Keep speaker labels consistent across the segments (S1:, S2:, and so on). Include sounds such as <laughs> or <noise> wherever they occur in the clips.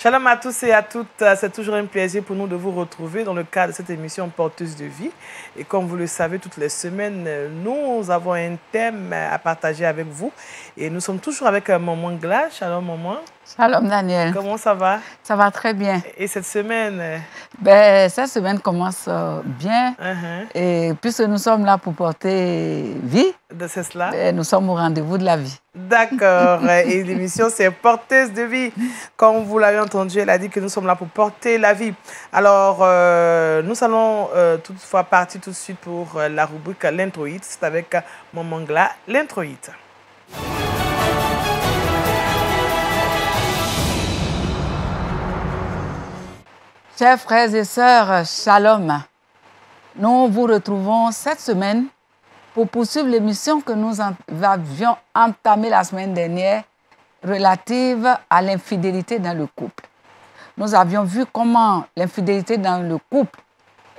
S1: Shalom à tous et à toutes. C'est toujours un plaisir pour nous de vous retrouver dans le cadre de cette émission Porteuse de vie. Et comme vous le savez, toutes les semaines, nous avons un thème à partager avec vous. Et nous sommes toujours avec euh, Maman Glash. Shalom, Maman.
S2: Shalom Daniel. Comment ça va? Ça va très bien.
S1: Et cette semaine?
S2: Ben, cette semaine commence euh, bien. Uh-huh. Et puisque nous sommes là pour porter vie, cela. Ben, nous sommes au rendez-vous de la vie.
S1: D'accord. <laughs> Et l'émission, c'est Porteuse de vie. Comme vous l'avez entendu, elle a dit que nous sommes là pour porter la vie. Alors, euh, nous allons euh, toutefois partir tout de suite pour la rubrique L'introïde, C'est avec Mamangla, L'introïde.
S2: Chers frères et sœurs, shalom. Nous vous retrouvons cette semaine pour poursuivre l'émission que nous avions entamée la semaine dernière relative à l'infidélité dans le couple. Nous avions vu comment l'infidélité dans le couple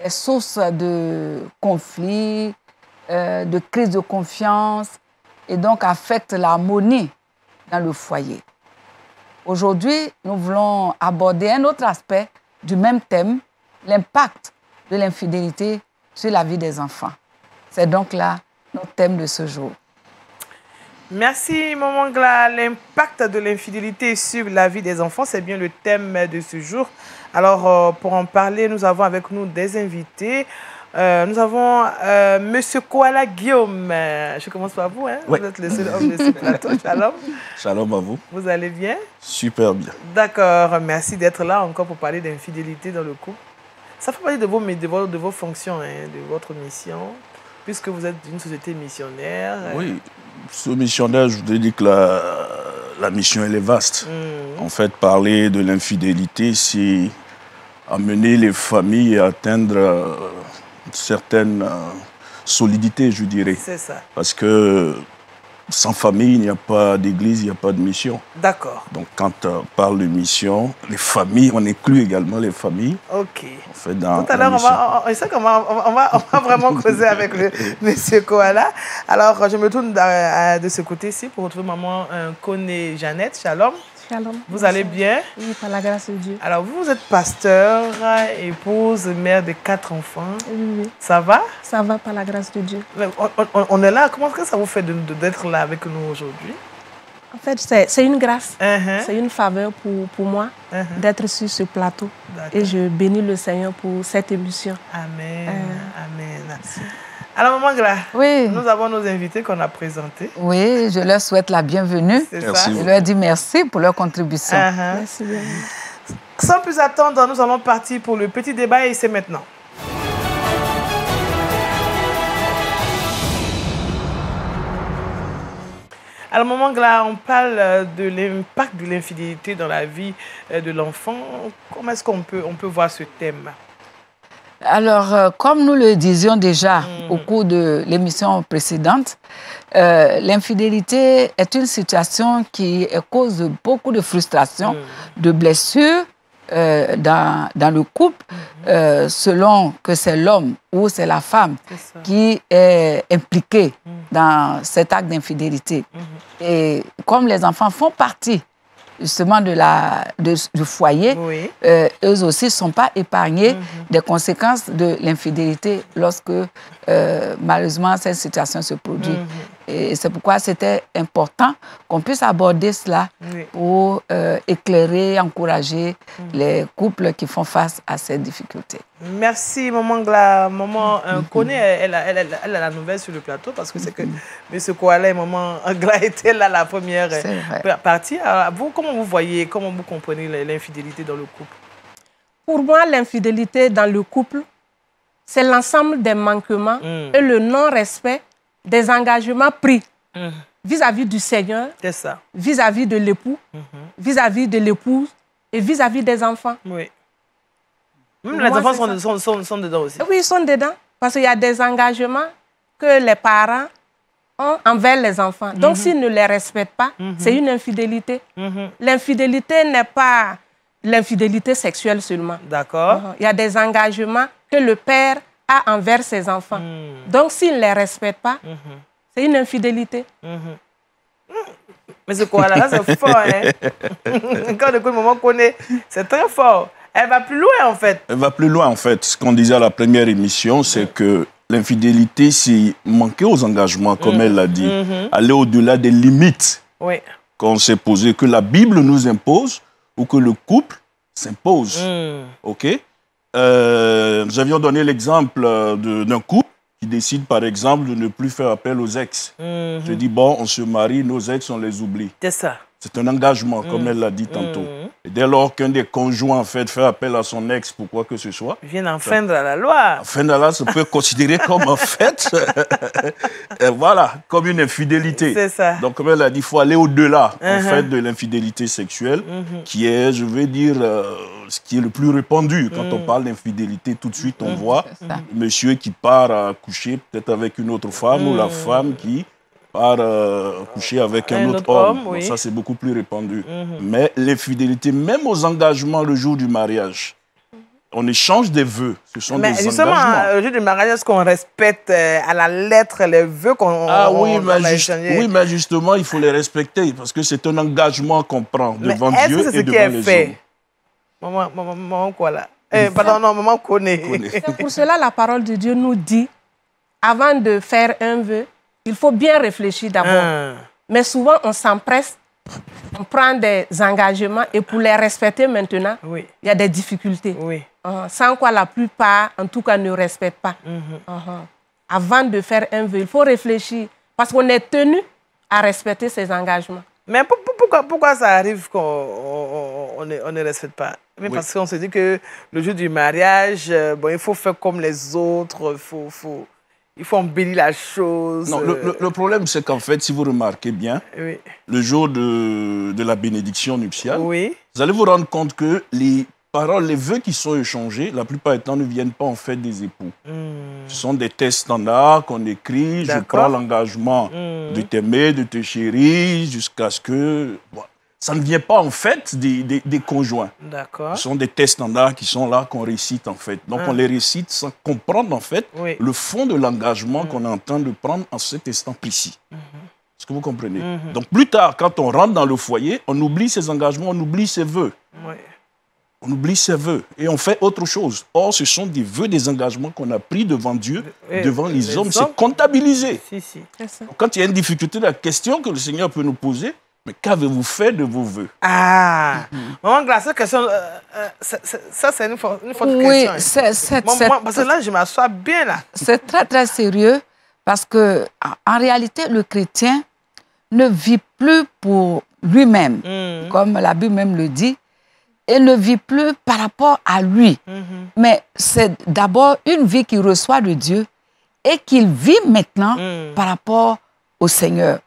S2: est source de conflits, euh, de crises de confiance et donc affecte l'harmonie dans le foyer. Aujourd'hui, nous voulons aborder un autre aspect du même thème, l'impact de l'infidélité sur la vie des enfants. C'est donc là notre thème de ce jour.
S1: Merci, Maman Gla. L'impact de l'infidélité sur la vie des enfants, c'est bien le thème de ce jour. Alors, euh, pour en parler, nous avons avec nous des invités. Euh, nous avons euh, Monsieur Koala Guillaume. Euh, je commence par vous. Hein? Vous êtes le seul homme de ce plateau. <laughs> Shalom. Shalom à vous. Vous allez bien
S3: Super bien.
S1: D'accord. Merci d'être là encore pour parler d'infidélité dans le couple. Ça fait partie de vos, de vos, de vos fonctions, hein, de votre mission, puisque vous êtes une société missionnaire. Oui,
S3: ce missionnaire, je vous ai dit que la, la mission, elle est vaste. Mmh. En fait, parler de l'infidélité, c'est amener les familles à atteindre euh, certaine euh, solidité, je dirais. C'est ça. Parce que sans famille, il n'y a pas d'église, il n'y a pas de mission. D'accord. Donc, quand euh, on parle de mission, les familles, on inclut également les familles. OK. On fait Tout à l'heure, on va,
S1: va, on, va, vraiment causer
S3: avec le, <laughs>
S1: monsieur Koala. Alors, je me tourne euh, de, ce côté-ci pour retrouver maman Kone Jeannette. Shalom. Vous allez bien Oui, par la grâce de Dieu. Alors, vous êtes pasteur, épouse, mère de quatre enfants. Ça va Ça
S4: va, par la grâce de
S1: Dieu. On, est là. Comment est-ce que ça vous fait d'être là avec nous aujourd'hui
S4: en fait, c'est une grâce, uh-huh. c'est une faveur pour, moi uh-huh. d'être sur ce plateau. Et je bénis le Seigneur pour cette émission. Amen. Euh.
S1: Amen. Alors, Maman Gla, nous avons nos invités qu'on a présentés.
S2: Oui, je leur souhaite la bienvenue. Je leur dis merci pour leur contribution. Uh-huh.
S1: Merci Sans plus attendre, nous allons partir pour le petit débat et c'est maintenant. Alors, Maman là on parle de l'impact de l'infidélité dans la vie euh, de l'enfant. Comment est-ce qu'on peut, on peut voir ce thème
S2: alors, euh, comme nous le disions déjà mm. au cours de l'émission précédente, euh, l'infidélité est une situation qui cause beaucoup de frustration, mm. de blessures euh, dans, le couple, mm-hmm. selon que c'est l'homme ou c'est la femme qui est impliquée mm. dans cet acte d'infidélité. Mm-hmm. Et comme les enfants font partie justement de la, de, du foyer, euh, eux aussi ne sont pas épargnés mhm. des conséquences de l'infidélité lorsque euh, malheureusement cette situation se produit. Mhm. Et c'est pourquoi c'était important qu'on puisse aborder cela pour euh, éclairer, encourager mm. les couples qui font face à ces difficultés.
S1: Merci, Maman Gla. Maman connaît, euh, mm-hmm. elle, elle, a la nouvelle sur le plateau parce que c'est que M. quoi et Maman Gla <laughs> étaient là la première euh, partie. Ah, vous, comment vous voyez, comment vous comprenez l'infidélité dans le couple
S4: Pour moi, l'infidélité dans le couple, c'est l'ensemble des manquements mm. et le non-respect des engagements pris hum. vis-à-vis du Seigneur, vis-à-vis de l'époux, mhm. vis-à-vis de l'épouse et vis-à-vis des enfants. Oui.
S1: Même les enfants sont, sont, sont, dedans aussi.
S4: Oui, ils sont dedans. Parce qu'il y a des engagements que les parents ont envers les enfants. Donc, mhm. s'ils ne les respectent pas, mhm. c'est une infidélité. L'infidélité n'est pas l'infidélité sexuelle seulement.
S1: D'accord. Uh-huh. Il y
S4: a des engagements que le père à envers ses enfants. Mm. Donc s'il ne les respecte pas, mm-hmm. c'est une infidélité.
S1: Mm-hmm. Mais c'est quoi, là c'est fort. Hein? <laughs> Quand le moment qu'on est, c'est très fort.
S3: Elle va plus loin, en fait. Elle va plus loin, en fait. Ce qu'on disait à la première émission, c'est mm. que l'infidélité, c'est manquer aux engagements, comme mm. elle l'a dit, mm-hmm. aller au-delà des limites oui. qu'on s'est posées, que la Bible nous impose ou que le couple s'impose. OK euh, nous avions donné l'exemple euh, d'un couple qui décide, par exemple, de ne plus faire appel aux ex. Mhm. Je dis, bon, on se marie, nos ex, on les oublie. C'est ça. C'est un engagement, comme mm. elle l'a dit mm. tantôt. Et dès lors qu'un des conjoints, en fait, fait appel à son ex pour quoi que ce soit... Il vient enfreindre la loi. Enfreindre la loi ça peut considérer <laughs> comme, en fait, <laughs> euh, voilà, comme une infidélité. C'est ça. Donc, comme elle l'a dit, il faut aller au-delà, en uh-huh. fait, de l'infidélité sexuelle, mm-hmm. qui est, je vais dire, euh, ce qui est le plus répandu. Quand on mm. parle d'infidélité, tout de suite, on voit monsieur qui part à coucher peut-être avec une autre femme ou la femme qui par euh, coucher avec un, autre, homme. Ça, c'est beaucoup plus répandu. Mhm. Mais les fidélités, même aux engagements le jour du mariage, on échange des vœux. Ce sont mais engagements. justement, euh,
S1: le jour du mariage, est-ce qu'on respecte euh, à la lettre les vœux qu'on ah, oui, mais a Oui, mais
S3: justement, il faut les respecter parce que c'est un engagement qu'on prend devant Dieu et devant les fait?
S4: Maman, maman, maman quoi là
S3: Pardon, non, maman connaît.
S4: C'est Pour cela, la parole de Dieu nous dit, avant de faire un vœu, il faut bien réfléchir d'abord. Hein. Mais souvent, on s'empresse, on prend des engagements et pour les respecter maintenant, il y a des difficultés. Oui. Uh-huh. Sans quoi la plupart, en tout cas, ne respectent pas. Mm-hmm. Uh-huh. Avant de faire un vœu, il faut réfléchir parce qu'on est tenu à respecter ses engagements.
S1: Mais pourquoi, ça arrive qu'on ne, respecte pas Mais Parce qu'on se dit que le jour du mariage, euh, bon, il faut faire comme les autres, il faut... faut il faut embellir la chose. Non, euh.
S3: le, problème, c'est qu'en fait, si vous remarquez bien, le jour de, de, la bénédiction nuptiale, vous allez vous rendre compte que les paroles, les vœux qui sont échangés, la plupart du temps, ne viennent pas en fait des époux. Hmm. Ce sont des tests standards qu'on écrit. Je prends l'engagement hmm. de t'aimer, de te chérir, jusqu'à ce que ça ne vient pas en fait des, conjoints.
S1: D'accord. Ce sont
S3: des tests standards qui sont là, qu'on récite en fait. Donc on ah. les récite sans comprendre en fait le fond de l'engagement mm. qu'on est en train de prendre en cet instant précis.
S1: Mm-hmm. Est-ce que vous comprenez mm-hmm. Donc
S3: plus tard, quand on rentre dans le foyer, on oublie ses engagements, on oublie ses voeux. Oui. On oublie ses voeux et on fait autre chose. Or, ce sont des vœux, des engagements qu'on a pris devant Dieu, devant les, hommes. C'est comptabilisé.
S1: Si, si. quand
S3: il y a une difficulté, la question que le Seigneur peut nous poser, qu'avez-vous fait de vos voeux Ah mm
S1: grâce à cette question, euh, euh, ça, c'est une, forte question. Oui, hein. c'est. Parce que là, je
S3: m'assois bien
S2: là. C'est très, très sérieux parce que, en, réalité, le chrétien ne vit plus pour lui-même, mm. comme la Bible même le dit, et ne vit plus par rapport à lui. Mm-hmm. Mais c'est d'abord une vie qu'il reçoit de Dieu et qu'il vit maintenant mm. par rapport au Seigneur.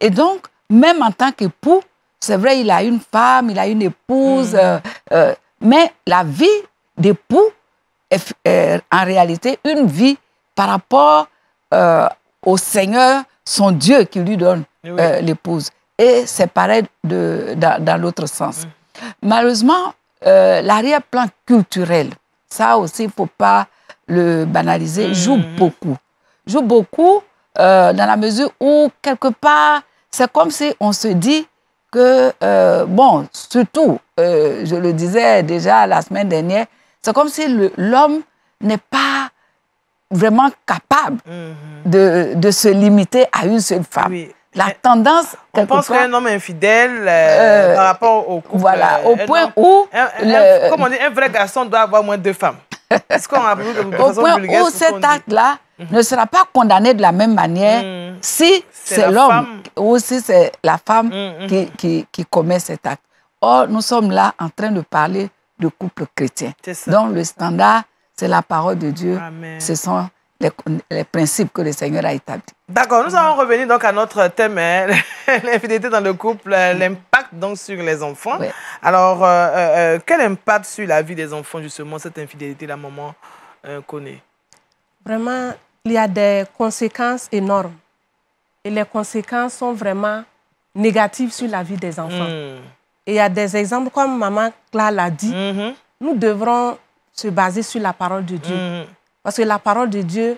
S2: Et donc, même en tant qu'époux, c'est vrai, il a une femme, il a une épouse, mm. euh, euh, mais la vie d'époux est, en réalité une vie par rapport euh, au Seigneur, son Dieu qui lui donne eh l'épouse. Et c'est pareil de, dans, l'autre sens. Mm. Malheureusement, l'arrière-plan culturel, ça aussi, il ne faut pas le banaliser, mm, joue beaucoup. Joue beaucoup dans la mesure où, quelque part, c'est comme si on se dit que, euh, bon, surtout, euh, je le disais déjà la semaine dernière, c'est comme si l'homme n'est pas vraiment capable mhm. de, de, se limiter à une seule femme. La tendance. On pense qu'un
S1: homme infidèle euh, par rapport au couple. Voilà, au point où. Comme on dit, un vrai garçon doit avoir moins de femmes. Est-ce qu'on a <laughs> Au point où cet
S2: acte-là mhm. ne sera pas condamné de la même manière mhm. Si c'est l'homme ou si c'est la femme mm, mm. Qui, qui, commet cet acte. Or, nous sommes là en train de parler de couple chrétien. Donc, le standard, c'est la parole de Dieu. Ce sont les, principes que le Seigneur a établis.
S1: D'accord, nous allons revenir donc à notre thème, hein, <laughs> l'infidélité dans le couple, euh, l'impact donc sur les enfants. Alors, euh, euh, quel impact sur la vie des enfants, justement, cette infidélité, la maman connaît
S4: Vraiment, il y a des conséquences énormes et les conséquences sont vraiment négatives sur la vie des enfants. Hmm. Et il y a des exemples, comme Maman Claire l'a dit, mhm. nous devrons se baser sur la parole de Dieu. Mhm. Parce que la parole de Dieu,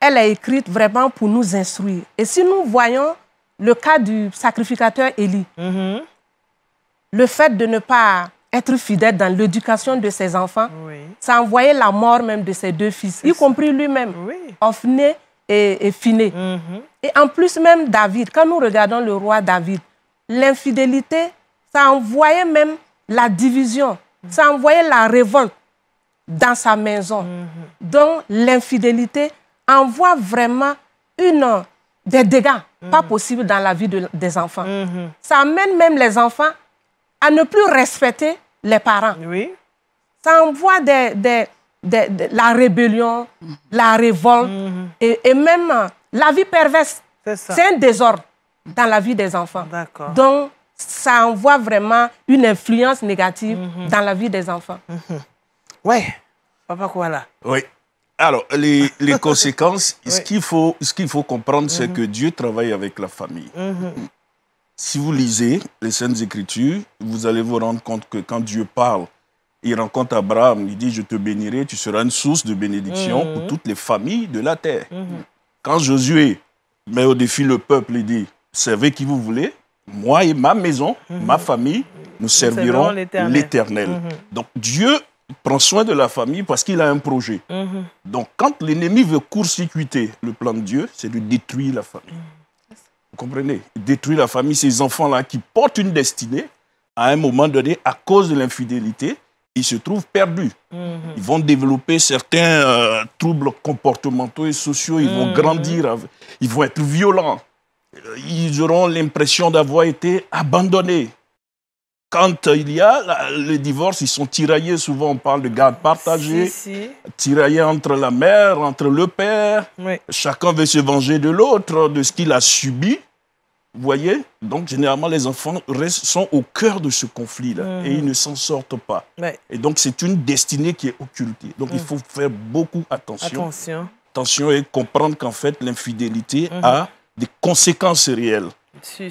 S4: elle est écrite vraiment pour nous instruire. Et si nous voyons le cas du sacrificateur Élie, mhm. le fait de ne pas être fidèle dans l'éducation de ses enfants, ça envoyait la mort même de ses deux fils, y compris lui-même, oui et, et mhm. Et en plus même David, quand nous regardons le roi David, l'infidélité, ça envoyait même la division, ça envoyait la révolte dans sa maison. Mhm. Donc l'infidélité envoie vraiment une, des dégâts pas mhm. possibles dans la vie des enfants. Ça amène même les enfants à ne plus respecter les parents. Oui. Ça envoie des la rébellion, la révolte mhm. et, même euh, la vie perverse. C'est un désordre dans la vie des enfants. Donc, ça envoie vraiment une influence négative mhm. dans la vie des enfants. Mhm. Oui, papa Kouala.
S3: Oui. Alors, les, les <laughs> conséquences, ce qu'il faut, qu'il faut comprendre, c'est que Dieu travaille avec la famille. Si vous lisez les Saintes Écritures, vous allez vous rendre compte que quand Dieu parle il rencontre Abraham, il dit, je te bénirai, tu seras une source de bénédiction pour mhm. toutes les familles de la terre. Mhm. Quand Josué met au défi le peuple, il dit, servez qui vous voulez, moi et ma maison, mhm. ma famille, nous, nous servirons l'Éternel. Donc Dieu prend soin de la famille parce qu'il a un projet. Donc quand l'ennemi veut court-circuiter le plan de Dieu, c'est de détruire la famille. Vous comprenez Détruire la famille, ces enfants-là qui portent une destinée à un moment donné à cause de l'infidélité ils se trouvent perdus. Mhm. Ils vont développer certains euh, troubles comportementaux et sociaux, ils vont mhm. grandir, ils vont être violents. Euh, ils auront l'impression d'avoir été abandonnés. Quand euh, il y a le divorce, ils sont tiraillés. Souvent, on parle de garde partagée, tiraillés entre la mère, entre le père. Chacun veut se venger de l'autre, de ce qu'il a subi. Vous voyez Donc, généralement, les enfants sont au cœur de ce conflit-là mmh. et ils ne s'en sortent pas. Et donc, c'est une destinée qui est occultée. Donc, il mmh. faut faire beaucoup attention. Attention. Attention et comprendre qu'en fait, l'infidélité mmh. a des conséquences réelles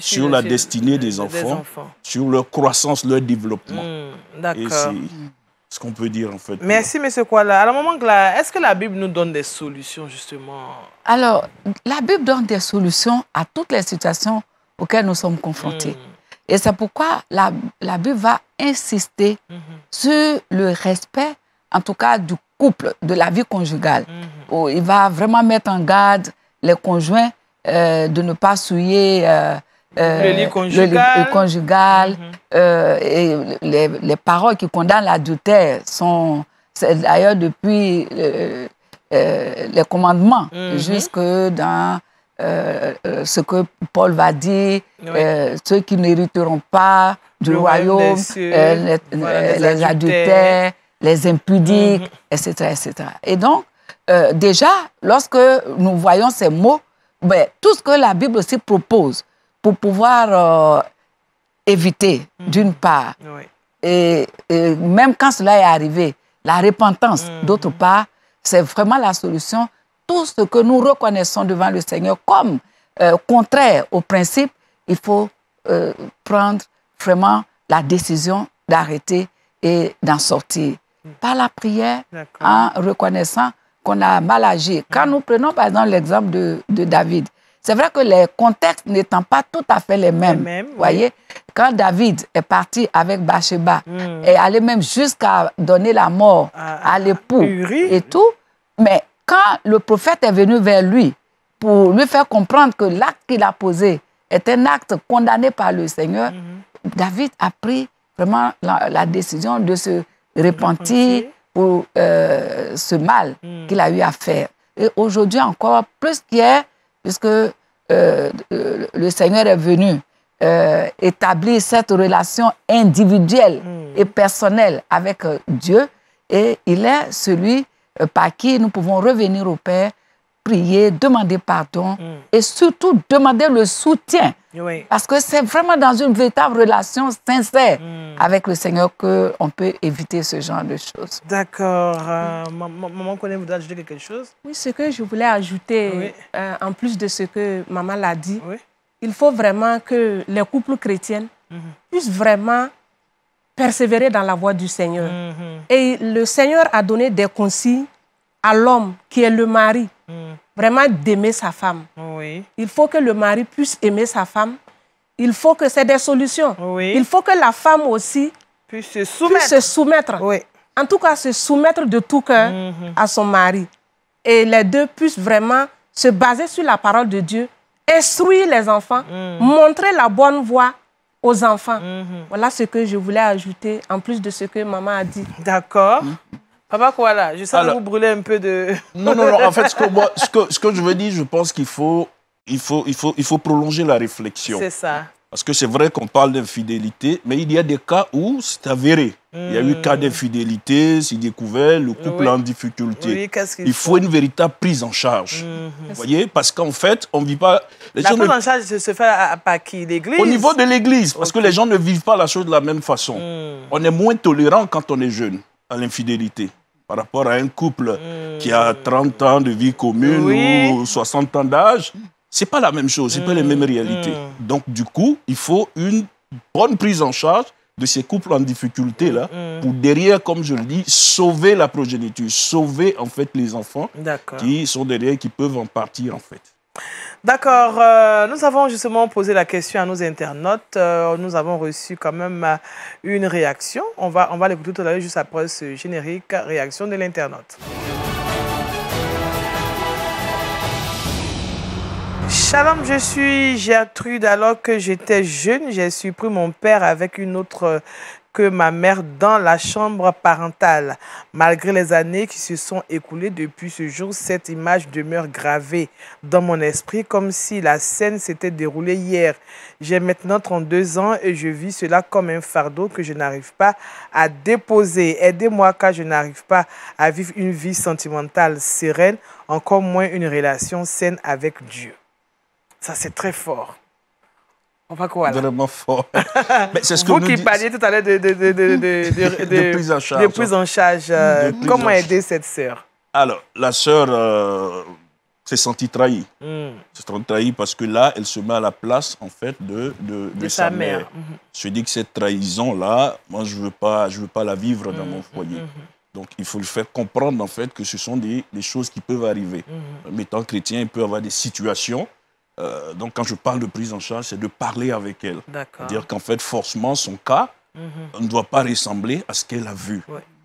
S1: sur, la destinée des enfants,
S3: sur leur croissance, leur développement. D'accord. ce qu'on peut dire en fait.
S1: Merci, M. Kuala. un moment est-ce que la Bible nous donne des solutions justement
S2: Alors, la Bible donne des solutions à toutes les situations auxquels nous sommes confrontés. Mm. Et c'est pourquoi la, la, Bible va insister mm-hmm. sur le respect, en tout cas, du couple, de la vie conjugale. Mm-hmm. Où oh, il va vraiment mettre en garde les conjoints euh, de ne pas souiller euh, euh, le lit conjugal, mm-hmm. et les, les, paroles qui condamnent l'adultère sont d'ailleurs depuis les commandements jusque dans euh, euh, ce que Paul va dire, euh, ceux qui n'hériteront pas du royaume, les, les, adultères, les impudiques, mhm. etc., Et donc, déjà, lorsque nous voyons ces mots, ben, tout ce que la Bible aussi propose pour pouvoir éviter, mhm. d'une part, et, même quand cela est arrivé, la repentance, mhm. d'autre part, c'est vraiment la solution tout ce que nous reconnaissons devant le Seigneur comme euh, contraire au principe, il faut euh, prendre vraiment la décision d'arrêter et d'en sortir. Par la prière, en reconnaissant qu'on a mal agi. Quand nous prenons par exemple l'exemple de, David, c'est vrai que les contextes n'étant pas tout à fait les mêmes. Les voyez, quand David est parti avec Bathsheba mm. et allait même jusqu'à donner la mort à l'époux et tout, mais quand le prophète est venu vers lui pour lui faire comprendre que l'acte qu'il a posé est un acte condamné par le Seigneur, mhm. David a pris vraiment la, décision de se repentir pour euh, ce mal mhm. qu'il a eu à faire. Et aujourd'hui encore, plus qu'hier, puisque euh, le Seigneur est venu euh, établir cette relation individuelle mhm. et personnelle avec Dieu, et il est celui euh, par qui nous pouvons revenir au Père, prier, demander pardon mm. et surtout demander le soutien. Parce que c'est vraiment dans une véritable relation sincère mm. avec le Seigneur qu'on peut éviter ce genre de choses.
S1: D'accord. Euh, maman connaît, vous ajouter quelque chose
S4: Oui, ce que je voulais ajouter, euh, en plus de ce que maman l'a dit, il faut vraiment que les couples chrétiens mm-hmm. puissent vraiment persévérer dans la voie du Seigneur. Mhm. Et le Seigneur a donné des consignes à l'homme qui est le mari, mhm. vraiment d'aimer sa femme. Il faut que le mari puisse aimer sa femme. Il faut que c'est des solutions. Il faut que la femme aussi puisse se soumettre. En tout cas, se soumettre de tout cœur mhm. à son mari. Et les deux puissent vraiment se baser sur la parole de Dieu, instruire les enfants, montrer la bonne voie aux enfants. Mhm. Voilà ce que je voulais ajouter en plus de ce que maman a dit. D'accord. Hmm.
S1: Papa voilà je sens que vous brûlez un peu de... non, non, non. En fait, ce que,
S3: <laughs> ce que, ce que je veux dire, je pense qu'il faut, il faut, il faut, il faut prolonger la réflexion. C'est ça. Parce que c'est vrai qu'on parle d'infidélité, mais il y a des cas où c'est avéré. Il y a eu hmm. cas d'infidélité, c'est découvert, le couple en difficulté. il, faut, une véritable prise en charge. Hmm. Vous voyez Parce qu'en fait, on ne vit pas... la prise en
S1: charge se fait à, par
S3: qui L'Église Au niveau de l'Église, parce que les gens ne vivent pas la chose de la même façon. Hmm. On est moins tolérant quand on est jeune à l'infidélité par rapport à un couple qui a 30 ans de vie commune ou 60 ans d'âge n'est pas la même chose, c'est pas les mêmes réalités. Hmm. Donc du coup, il faut une bonne prise en charge de ces couples en difficulté là hmm. pour derrière comme je le dis sauver la progéniture, sauver en fait les enfants qui sont derrière qui peuvent en partir en fait. D'accord.
S1: Euh, nous avons justement posé la question à nos internautes. Euh, nous avons reçu quand même euh, une réaction. On va, on va l'écouter tout à l'heure juste après ce générique réaction de l'internaute. Shalom, je suis Gertrude. Alors que j'étais jeune, j'ai surpris mon père avec une autre que ma mère dans la chambre parentale. Malgré les années qui se sont écoulées depuis ce jour, cette image demeure gravée dans mon esprit comme si la scène s'était déroulée hier. J'ai maintenant 32 ans et je vis cela comme un fardeau que je n'arrive pas à déposer. Aidez-moi car je n'arrive pas à vivre une vie sentimentale sereine, encore moins une relation saine avec Dieu. Ça, c'est très fort.
S3: On va quoi Vraiment fort. <laughs> Mais Vous qui parliez tout
S1: à l'heure de, <laughs> prise en charge. comment aider cette sœur
S3: Alors, la sœur euh, s'est sentie trahie. Hmm. S'est sentie trahie parce que là, elle se met à la place, en fait, de, de, sa, mère. Hmm. Je dis que cette trahison-là, moi, je ne veux, pas, je veux pas la vivre dans hmm, mon foyer. Donc, il faut le faire comprendre, en fait, que ce sont des, des choses qui peuvent arriver. Mais tant chrétien, il peut avoir des situations euh, donc, quand je parle de prise en charge, c'est de parler avec elle. C'est-à-dire qu'en fait, forcément, son cas mhm. ne doit pas ressembler à ce qu'elle a vu.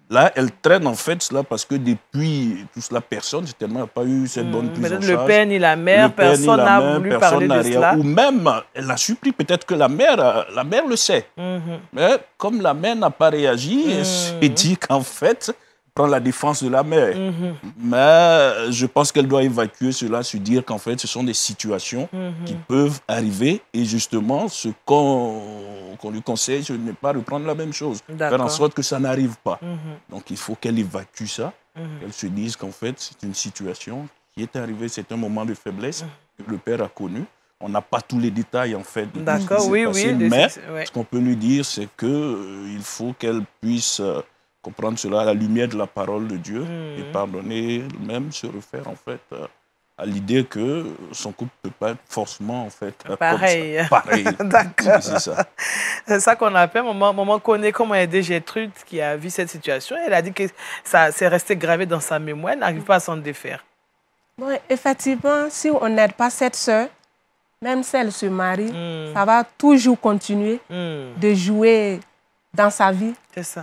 S3: Là, elle traîne en fait cela parce que depuis tout cela, personne tellement n'a pas eu cette bonne mhm. prise en charge. Le père ni la mère, personne n'a voulu parler de cela. Ou même, elle a supplié, peut-être que la mère, euh, la mère le sait. Mhm. Mais comme la mère n'a pas réagi, et elle dit qu'en fait, prendre la défense de la mère. Mhm. Mais je pense qu'elle doit évacuer cela, se dire qu'en fait, ce sont des situations mhm. qui peuvent arriver. Et justement, ce qu'on lui conseille, ce n'est pas reprendre la même chose. Faire en sorte que ça n'arrive pas. Mhm. Donc, il faut qu'elle évacue ça, qu'elle se dise qu'en fait, c'est une situation qui est arrivée, c'est un moment de faiblesse que le père a connu. On n'a pas tous les détails en fait. D'accord, oui, passé, oui. Mais ce qu'on peut lui dire, c'est que euh, il faut qu'elle puisse euh, comprendre cela à la lumière de la parole de Dieu mhm. et pardonner même se refaire en fait euh, à l'idée que son couple ne peut pas être forcément en fait euh, pareil. Pareil. <laughs>
S1: D'accord. C'est ça. C'est qu'on appelle. Maman, maman connaît comment aider Gertrude qui a vu cette situation. Elle a dit que ça s'est resté gravé dans sa mémoire. Elle n'arrive pas à s'en défaire.
S4: effectivement, si on n'aide pas cette sœur, même si elle se marie, mhm. ça va toujours continuer mhm. de jouer dans sa vie.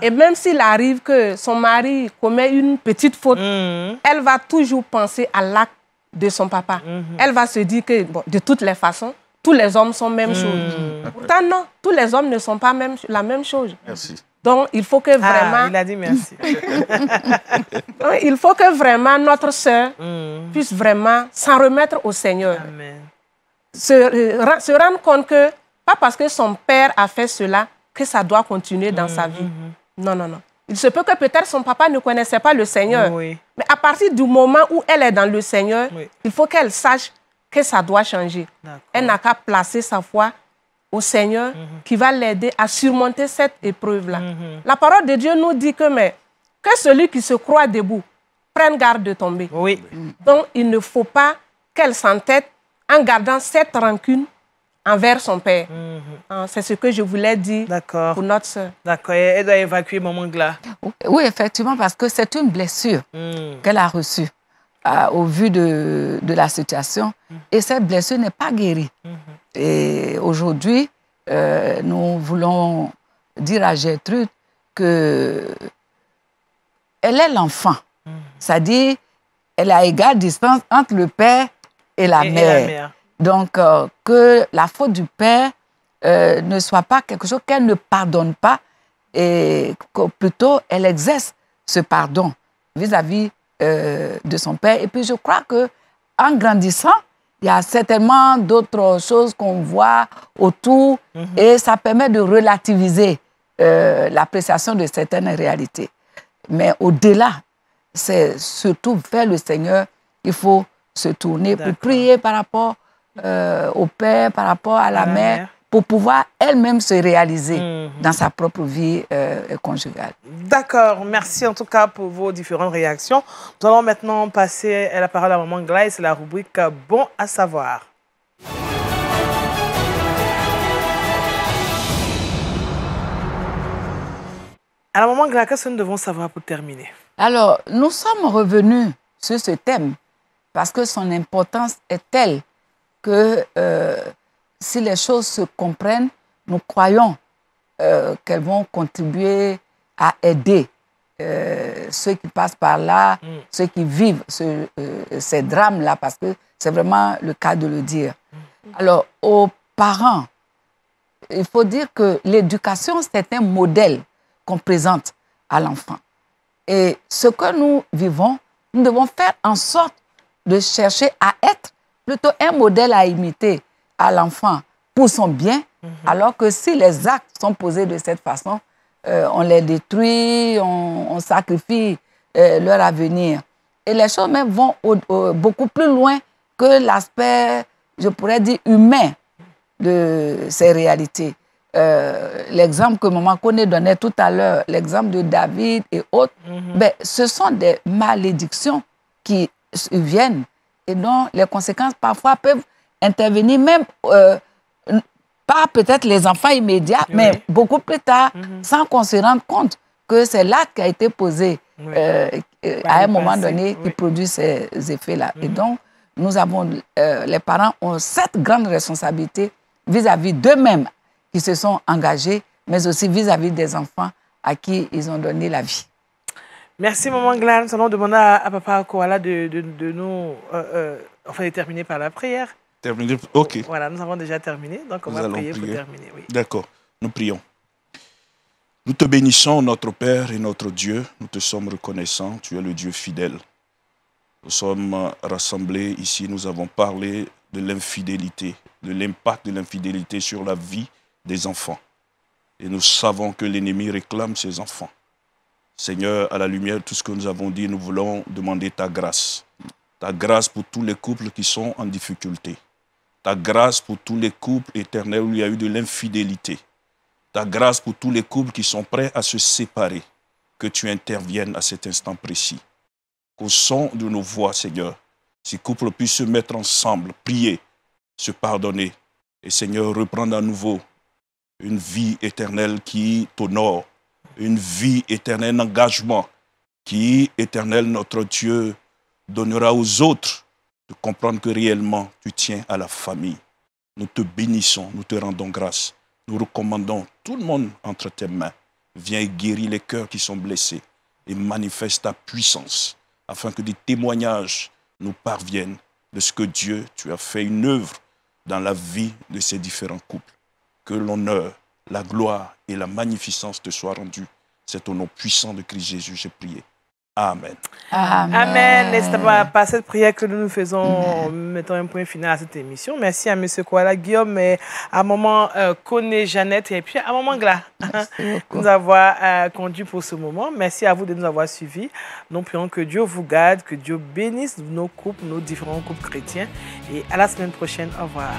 S4: Et même s'il arrive que son mari commet une petite faute, mhm. elle va toujours penser à l'acte de son papa. Mhm. Elle va se dire que, de toutes les façons, tous les hommes sont même mhm. chose. Pourtant, non, tous les hommes ne sont pas même, la même chose. Donc, il faut que ah, vraiment... il a dit merci. <laughs> il faut que vraiment notre sœur puisse vraiment s'en remettre au Seigneur. Euh, se rendre compte que, pas parce que son père a fait cela, que ça doit continuer dans sa mhm, vie. Mhm, mhm. Non, non, non. Il se peut que peut-être son papa ne connaissait pas le Seigneur. Mais à partir du moment où elle est dans le Seigneur, il faut qu'elle sache que ça doit changer. Elle n'a qu'à placer sa foi au Seigneur qui va l'aider à surmonter cette épreuve-là. La parole de Dieu nous dit que, mais, que celui qui se croit debout prenne garde de tomber. Donc, il ne faut pas qu'elle s'entête en gardant cette rancune envers son père. Mhm. Hein, c'est ce que je voulais dire pour notre soeur. D'accord. Elle doit évacuer Maman Gla.
S2: Oui, effectivement, parce que c'est une blessure mhm. qu'elle a reçue euh, au vu de, la situation. Mhm. Et cette blessure n'est pas guérie. Et aujourd'hui, euh, nous voulons dire à Gertrude que elle est l'enfant. C'est-à-dire, elle a égale distance entre le père Et la mère. Donc, euh, que la faute du père euh, ne soit pas quelque chose qu'elle ne pardonne pas, et que plutôt elle exerce ce pardon vis-à-vis euh, de son père. Et puis, je crois que en grandissant, il y a certainement d'autres choses qu'on voit autour, mm-hmm. et ça permet de relativiser l'appréciation de certaines réalités. Mais au-delà, c'est surtout vers le Seigneur qu'il faut se tourner, pour prier par rapport euh, au père, par rapport à la, mère, pour pouvoir elle-même se réaliser mhm. dans sa propre vie euh, conjugale.
S1: D'accord, merci en tout cas pour vos différentes réactions. Nous allons maintenant passer la parole à Maman Glaise, la rubrique Bon à savoir. Alors, Maman Glaise,
S2: qu'est-ce que nous devons savoir pour terminer Alors, nous sommes revenus sur ce thème parce que son importance est telle que euh, si les choses se comprennent, nous croyons euh, qu'elles vont contribuer à aider euh, ceux qui passent par là, mm. ceux qui vivent ce, ces drames-là, parce que c'est vraiment le cas de le dire. Mm. Alors, aux parents, il faut dire que l'éducation, c'est un modèle qu'on présente à l'enfant. Et ce que nous vivons, nous devons faire en sorte de chercher à être plutôt un modèle à imiter à l'enfant pour son bien, mhm. alors que si les actes sont posés de cette façon, euh, on les détruit, on, sacrifie euh, leur avenir. Et les choses même vont beaucoup plus loin que l'aspect, je pourrais dire, humain de ces réalités. Euh, l'exemple que Maman Kone donnait tout à l'heure, l'exemple de David et autres, mhm. ben, ce sont des malédictions qui viennent et dont les conséquences parfois peuvent intervenir, même euh, pas peut-être les enfants immédiats, mais beaucoup plus tard, mhm. sans qu'on se rende compte que c'est là qui a été posé euh, euh, à un moment donné qui produit ces effets-là. Et mhm. donc, nous avons, les parents ont cette grande responsabilité vis-à-vis d'eux-mêmes qui se sont engagés, mais aussi vis à -vis des enfants à qui ils ont donné la vie.
S1: Merci, Maman Glane. Nous allons demander à, Papa Koala de, nous. Euh, euh, enfin, de terminer par la prière.
S3: Terminer, ok.
S1: Voilà, nous avons déjà terminé, donc on va prier, pour terminer.
S3: D'accord, nous prions. Nous te bénissons, notre Père et notre Dieu. Nous te sommes reconnaissants. Tu es le Dieu fidèle. Nous sommes rassemblés ici. Nous avons parlé de l'infidélité, de l'impact de l'infidélité sur la vie des enfants. Et nous savons que l'ennemi réclame ses enfants. Seigneur, à la lumière de tout ce que nous avons dit, nous voulons demander ta grâce. Ta grâce pour tous les couples qui sont en difficulté. Ta grâce pour tous les couples éternels où il y a eu de l'infidélité. Ta grâce pour tous les couples qui sont prêts à se séparer. Que tu interviennes à cet instant précis. Qu'au son de nos voix, Seigneur, ces couples puissent se mettre ensemble, prier, se pardonner. Et Seigneur, reprendre à nouveau une vie éternelle qui t'honore, une vie éternelle, un engagement qui, éternel notre Dieu, donnera aux autres de comprendre que réellement tu tiens à la famille. Nous te bénissons, nous te rendons grâce. Nous recommandons tout le monde entre tes mains. Viens guérir les cœurs qui sont blessés et manifeste ta puissance afin que des témoignages nous parviennent de ce que Dieu, tu as fait une œuvre dans la vie de ces différents couples. Que l'honneur la gloire et la magnificence te soient rendues. C'est au nom puissant de Christ Jésus, j'ai prié. Amen.
S1: Amen. Amen. Et c'est par cette prière que nous nous faisons, mettant mettons un point final à cette émission. Merci à M. koala Guillaume, à maman euh, Jeannette et puis à maman Gla pour <laughs> nous avoir euh, conduits pour ce moment. Merci à vous de nous avoir suivis. Nous prions que Dieu vous garde, que Dieu bénisse nos couples, nos différents couples chrétiens. Et à la semaine prochaine. Au revoir.